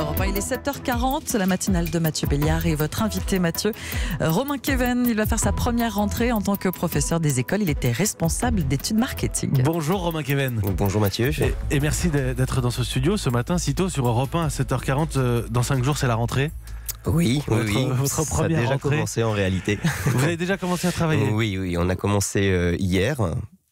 Europe Il est 7h40, la matinale de Mathieu Béliard et votre invité Mathieu, euh, Romain Kevin Il va faire sa première rentrée en tant que professeur des écoles. Il était responsable d'études marketing. Bonjour Romain Kevin Bonjour Mathieu. Et, merci d'être dans ce studio ce matin, si tôt sur Europe 1 à 7h40. Euh, dans 5 jours, c'est la rentrée. Oui, oui, ça a déjà commencé en réalité. Vous avez déjà commencé à travailler Oui, oui, on a commencé euh, hier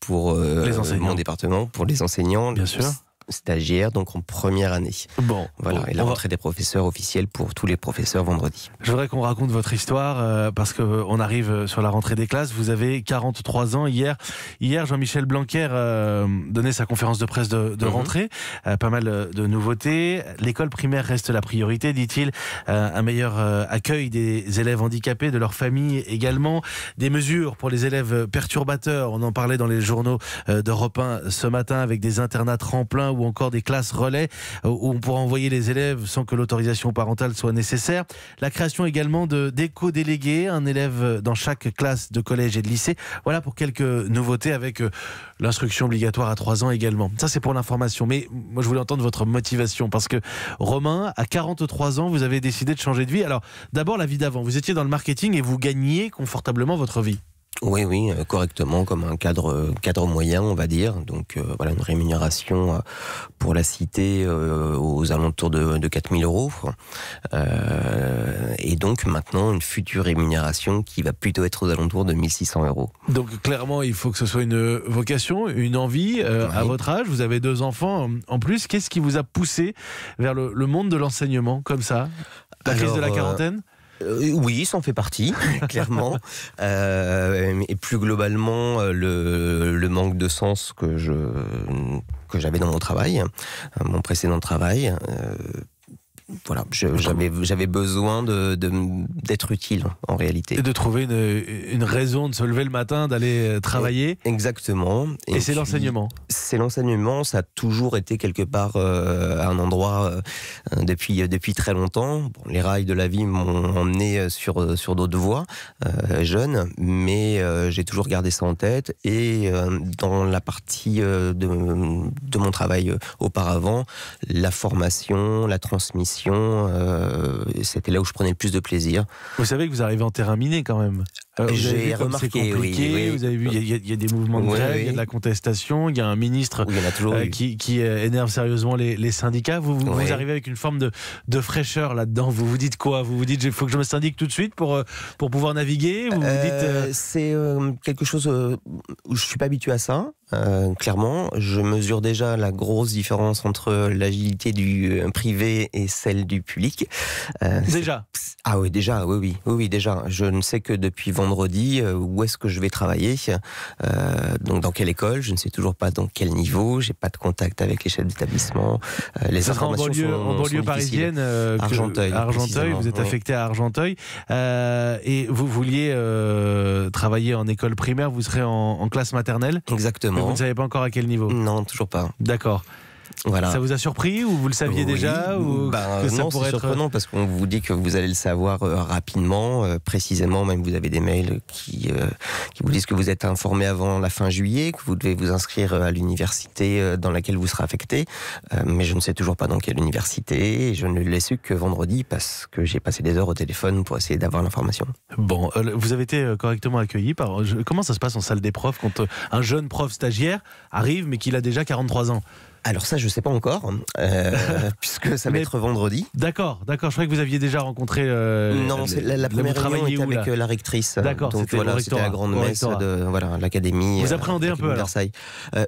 pour mon département, pour les enseignants. Bien sûr stagiaire, donc en première année. Bon. Voilà, et la rentrée des professeurs officielle pour tous les professeurs vendredi. Je voudrais qu'on raconte votre histoire, euh, parce qu'on euh, arrive euh, sur la rentrée des classes. Vous avez 43 ans. Hier, hier Jean-Michel Blanquer donnait sa conférence de presse de, mhm. rentrée. pas mal de nouveautés. L'école primaire reste la priorité, dit-il. un meilleur accueil des élèves handicapés, de leurs familles également. Des mesures pour les élèves perturbateurs. On en parlait dans les journaux d'Europe 1 ce matin avec des internats tremplins ou encore des classes relais euh, où on pourra envoyer les élèves sans que l'autorisation parentale soit nécessaire. La création également de d'éco-délégués, un élève dans chaque classe de collège et de lycée. Voilà pour quelques nouveautés avec euh, l'instruction obligatoire à 3 ans également. Ça, c'est pour l'information. Mais moi, je voulais entendre votre motivation parce que Romain, à 43 ans, vous avez décidé de changer de vie. Alors, d'abord, la vie d'avant. Vous étiez dans le marketing et vous gagniez confortablement votre vie. Oui, oui, euh, correctement, comme un cadre, cadre moyen, on va dire. Donc euh, voilà, une rémunération euh, pour la cité aux alentours de, de 4000 euros. et donc maintenant, une future rémunération qui va plutôt être aux alentours de 1600 euros. Donc clairement, il faut que ce soit une vocation, une envie. À votre âge, vous avez deux enfants en plus. Qu'est-ce qui vous a poussé vers le, monde de l'enseignement comme ça La crise de la quarantaine euh, oui, ça en fait partie, clairement. Euh, et plus globalement, euh, le, manque de sens que j'avais dans mon travail, mon précédent travail, voilà, j'avais besoin d'être de, d'être utile en réalité. Et de trouver une, une raison de se lever le matin, d'aller euh, travailler. Exactement. Et, c'est l'enseignement. C'est l'enseignement, ça a toujours été quelque part euh, un endroit euh, depuis, depuis très longtemps. les rails de la vie m'ont emmené sur, sur d'autres voies, jeunes, mais j'ai toujours gardé ça en tête. Et dans la partie de, de mon travail auparavant, la formation, la transmission, euh, c'était là où je prenais le plus de plaisir. Vous savez que vous arrivez en terrain miné quand même. Euh, J'ai remarqué, oui, Vous avez vu, il y, a des mouvements de grève, il y a de la contestation, il y a un ministre euh, qui, énerve sérieusement les, syndicats. Vous, arrivez avec une forme de, de fraîcheur là-dedans. Vous vous dites quoi Vous vous dites, il faut que je me syndique tout de suite pour, pour pouvoir naviguer C'est quelque chose où je ne suis pas habitué à ça. Euh, clairement, je mesure déjà la grosse différence entre l'agilité du euh, privé et celle du public. Euh, déjà. Ah oui, déjà, oui, oui, oui, déjà. Je ne sais que depuis vendredi où est-ce que je vais travailler, donc dans quelle école. Je ne sais toujours pas dans quel niveau. J'ai pas de contact avec les chefs d'établissement. les Ça informations en banlieue, en banlieue parisienne, Argenteuil. Argenteuil, vous êtes affecté à Argenteuil et vous vouliez travailler en école primaire. Vous serez en classe maternelle. Exactement vous ne savez pas encore à quel niveau Non, toujours pas. D'accord. Ça vous a surpris ou vous le saviez déjà ou bah, Non, c'est surprenant euh, parce qu'on vous dit que vous allez le savoir euh, rapidement, euh, précisément. Même vous avez des mails qui, vous disent que vous êtes informé avant la fin juillet, que vous devez vous inscrire à l'université dans laquelle vous serez affecté. mais je ne sais toujours pas dans quelle université. je ne l'ai su que vendredi parce que j'ai passé des heures au téléphone pour essayer d'avoir l'information. Bon, vous avez été correctement accueilli Comment ça se passe en salle des profs quand un jeune prof stagiaire arrive mais qu'il a déjà 43 ans alors ça, je ne sais pas encore, euh, puisque ça va être vendredi. D'accord, d'accord. Je croyais que vous aviez déjà rencontré. Euh, non, c'est la, première première réunion était avec euh, la rectrice. D'accord. voilà, c'était la grande messe de l'académie. Vous appréhendez un peu Versailles.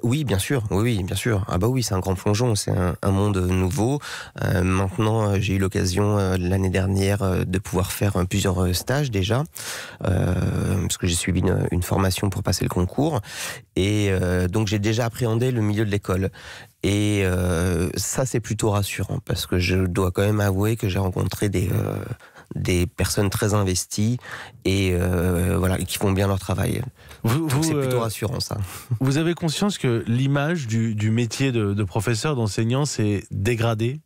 oui, bien sûr. Oui, bien sûr. Ah bah oui, c'est un grand plongeon. C'est un, monde nouveau. maintenant, j'ai eu l'occasion l'année dernière de pouvoir faire plusieurs stages déjà, parce que j'ai suivi une, formation pour passer le concours. Et donc j'ai déjà appréhendé le milieu de l'école. Et euh, ça, c'est plutôt rassurant parce que je dois quand même avouer que j'ai rencontré des, euh, des personnes très investies et euh, voilà, qui font bien leur travail. c'est plutôt rassurant ça. Vous avez conscience que l'image du, métier de, professeur, d'enseignant, s'est dégradée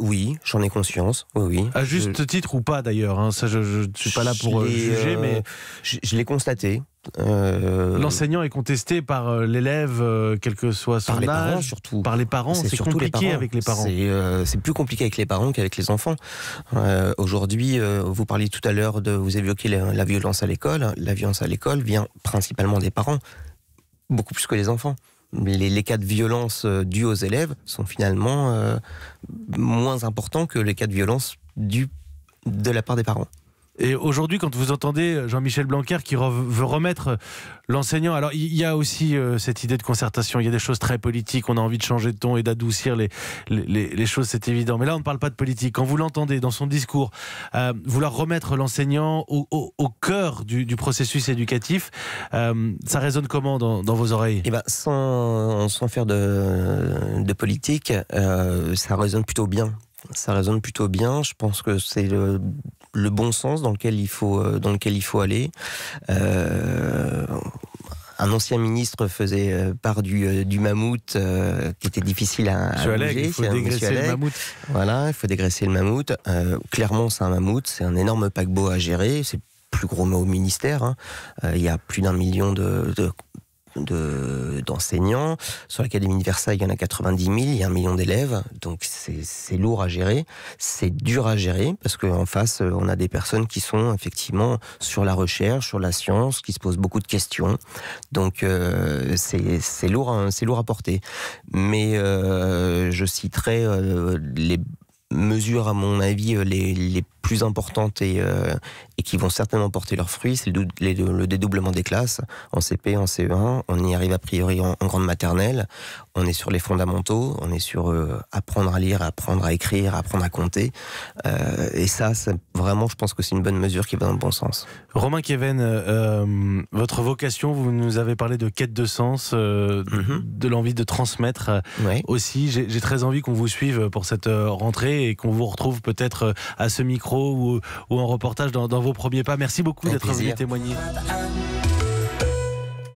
oui, j'en ai conscience. Oui, À juste titre ou pas d'ailleurs. Hein. Ça, je ne suis pas là pour juger, mais je l'ai constaté. Euh, L'enseignant est contesté par euh, l'élève, euh, quel que soit son par âge, surtout. par les parents. C'est compliqué avec les parents. C'est plus compliqué avec les parents qu'avec les enfants. Aujourd'hui, vous parliez tout à l'heure de, vous évoquez la, violence à l'école. La violence à l'école vient principalement des parents, beaucoup plus que les enfants. Les, cas de violence dus aux élèves sont finalement moins importants que les cas de violence dus de la part des parents. Et aujourd'hui, quand vous entendez euh, Jean-Michel Blanquer qui veut remettre euh, l'enseignant, alors il y a aussi euh, cette idée de concertation, il y a des choses très politiques, on a envie de changer de ton et d'adoucir les, les, choses, c'est évident. Mais là, on ne parle pas de politique. Quand vous l'entendez dans son discours, vouloir remettre l'enseignant au, cœur du, du processus éducatif, ça résonne comment dans, dans vos oreilles eh ben, sans, sans, faire de, de politique, ça résonne plutôt bien ça résonne plutôt bien. Je pense que c'est le le bon sens dans lequel il faut, euh, dans lequel il faut aller. Euh, un ancien ministre faisait euh, part du, mammouth qui était difficile à, à Il faut dégraisser le mammouth. Voilà, il faut dégraisser le mammouth. clairement, c'est un mammouth, c'est un énorme paquebot à gérer. C'est plus gros mot au ministère. Hein. il y a plus d'un million de d'enseignants. Sur l'Académie de Versailles, il y en a 90 000, il y a un million d'élèves, donc c'est lourd à gérer, c'est dur à gérer, parce qu'en face, euh, on a des personnes qui sont effectivement sur la recherche, sur la science, qui se posent beaucoup de questions, donc euh, c'est lourd, hein, c'est lourd à porter. Mais euh, je citerai les mesures, à mon avis, les, les plus importantes et, euh, et qui vont certainement porter leurs fruits, c'est le, dédoublement des classes en CP, en CE1. On y arrive a priori en, grande maternelle. On est sur les fondamentaux, on est sur euh, apprendre à lire, apprendre à écrire, apprendre à compter. Euh, et ça, vraiment, je pense que c'est une bonne mesure qui va dans le bon sens. Romain Kéven, votre vocation, vous nous avez parlé de quête de sens, mm-hmm. de l'envie de transmettre aussi. J'ai très envie qu'on vous suive pour cette rentrée et qu'on vous retrouve peut-être à ce micro ou, en reportage dans, dans, vos premiers pas. Merci beaucoup d'être venu témoigner.